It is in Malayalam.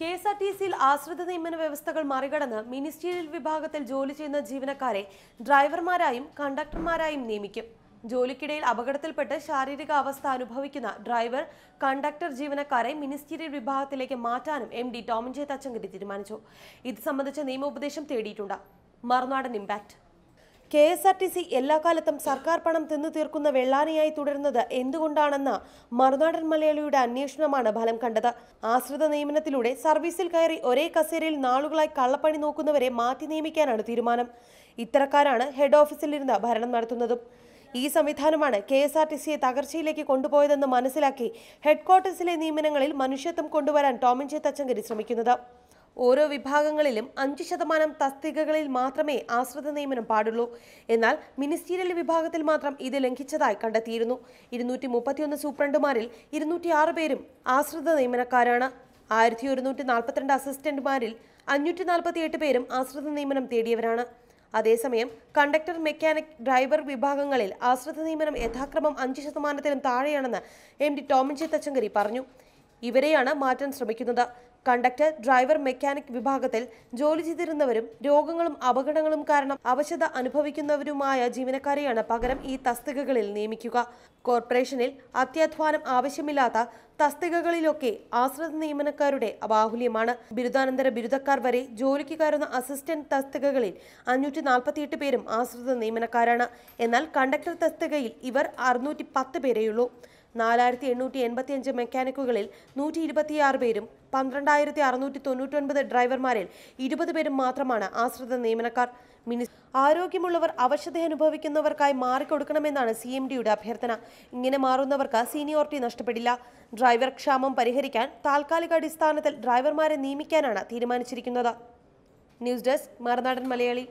കെ എസ് ആർ ടി സിയിൽ ആശ്രിത നിയമന വ്യവസ്ഥകൾ മറികടന്ന് മിനിസ്റ്റീരിയൽ വിഭാഗത്തിൽ ജോലി ചെയ്യുന്ന ജീവനക്കാരെ ഡ്രൈവർമാരായും കണ്ടക്ടർമാരായും നിയമിക്കും ജോലിക്കിടയിൽ അപകടത്തിൽപ്പെട്ട് ശാരീരിക അവസ്ഥ അനുഭവിക്കുന്ന ഡ്രൈവർ കണ്ടക്ടർ ജീവനക്കാരെ മിനിസ്റ്റീരിയൽ വിഭാഗത്തിലേക്ക് മാറ്റാനും M D Tomin J Thachankary തീരുമാനിച്ചു ഇത് സംബന്ധിച്ച നിയമോപദേശം തേടിയിട്ടുണ്ട് Marunadan impact K S R T C എല്ലാ കാലത്തും സർക്കാർ പണം തിന്നു തീർക്കുന്ന വെള്ളാനയായി തുടരുന്നത് എന്തുകൊണ്ടാണെന്ന മറുനാടൻ മലയാളിയുടെ അന്വേഷണമാണ് ഫലം കണ്ടത് ആശ്രിത നിയമനത്തിലൂടെ സർവീസിൽ കയറി ഒരേ കസേരയിൽ നാളുകളായി കള്ളപ്പണി നോക്കുന്നവരെ മാറ്റി നിയമിക്കാനാണ് തീരുമാനം ഇത്തരക്കാരാണ് ഹെഡ് ഓഫീസിൽ ഇരുന്ന് ഭരണം നടത്തുന്നതും ഈ സംവിധാനമാണ് കെ എസ് ആർ ടി സിയെ തകർച്ചയിലേക്ക് കൊണ്ടുപോയതെന്ന് മനസ്സിലാക്കി ഹെഡ്ക്വാർട്ടേഴ്സിലെ നിയമനങ്ങളിൽ മനുഷ്യത്വം കൊണ്ടുവരാൻ ടോമിൻ ചേ തച്ചങ്കരി ശ്രമിക്കുന്നത് ഓരോ വിഭാഗങ്ങളിലും അഞ്ച് ശതമാനം തസ്തികകളിൽ മാത്രമേ ആശ്രിത നിയമനം പാടുള്ളൂ എന്നാൽ മിനിസ്റ്റീരിയൽ വിഭാഗത്തിൽ മാത്രം ഇത് ലംഘിച്ചതായി കണ്ടെത്തിയിരുന്നു ഇരുന്നൂറ്റി മുപ്പത്തിയൊന്ന് സൂപ്രണ്ടുമാരിൽ ഇരുന്നൂറ്റിയാറ് പേരും ആശ്രിത നിയമനക്കാരാണ് ആയിരത്തി ഒരുന്നൂറ്റി നാൽപ്പത്തിരണ്ട് അസിസ്റ്റന്റുമാരിൽ അഞ്ഞൂറ്റി നാൽപ്പത്തിയെട്ട് പേരും ആശ്രിത നിയമനം തേടിയവരാണ് അതേസമയം കണ്ടക്ടർ മെക്കാനിക് ഡ്രൈവർ വിഭാഗങ്ങളിൽ ആശ്രിത നിയമനം യഥാക്രമം അഞ്ച് ശതമാനത്തിനും താഴെയാണെന്ന് M D Tomin J Thachankary പറഞ്ഞു ഇവരെയാണ് മാറ്റാൻ ശ്രമിക്കുന്നത് കണ്ടക്ടർ ഡ്രൈവർ മെക്കാനിക് വിഭാഗത്തിൽ ജോലി ചെയ്തിരുന്നവരും രോഗങ്ങളും അപകടങ്ങളും കാരണം അവശത അനുഭവിക്കുന്നവരുമായ ജീവനക്കാരെയാണ് പകരം ഈ തസ്തികകളിൽ നിയമിക്കുക കോർപ്പറേഷനിൽ അത്യാധ്വാനം ആവശ്യമില്ലാത്ത തസ്തികകളിലൊക്കെ ആശ്രിത നിയമനക്കാരുടെ ബാഹുല്യമാണ് ബിരുദാനന്തര ബിരുദക്കാർ വരെ ജോലിക്ക് കയറുന്ന അസിസ്റ്റന്റ് തസ്തികകളിൽ അഞ്ഞൂറ്റി നാൽപ്പത്തിയെട്ട് പേരും ആശ്രിത നിയമനക്കാരാണ് എന്നാൽ കണ്ടക്ടർ തസ്തികയിൽ ഇവർ അറുന്നൂറ്റി പത്ത് പേരെയുള്ളൂ നാലായിരത്തി എണ്ണൂറ്റി അഞ്ച് മെക്കാനിക്കുകളിൽ നൂറ്റി ഇരുപത്തിയാറ് പേരും പന്ത്രണ്ടായിരത്തി അറുന്നൂറ്റി തൊണ്ണൂറ്റൊൻപത് ഡ്രൈവർമാരിൽ ഇരുപത് പേരും മാത്രമാണ് ആശ്രിത നിയമനക്കാർ മിനി ആരോഗ്യമുള്ളവർ അവശത അനുഭവിക്കുന്നവർക്കായി മാറിക്കൊടുക്കണമെന്നാണ് സി എം ഡിയുടെ അഭ്യർത്ഥന ഇങ്ങനെ മാറുന്നവർക്ക് സീനിയോറിറ്റി നഷ്ടപ്പെടില്ല ഡ്രൈവർ ക്ഷാമം പരിഹരിക്കാൻ താൽക്കാലിക അടിസ്ഥാനത്തിൽ ഡ്രൈവർമാരെ നിയമിക്കാനാണ് തീരുമാനിച്ചിരിക്കുന്നത് ന്യൂസ് ഡെസ്ക് മറുനാടൻ മലയാളി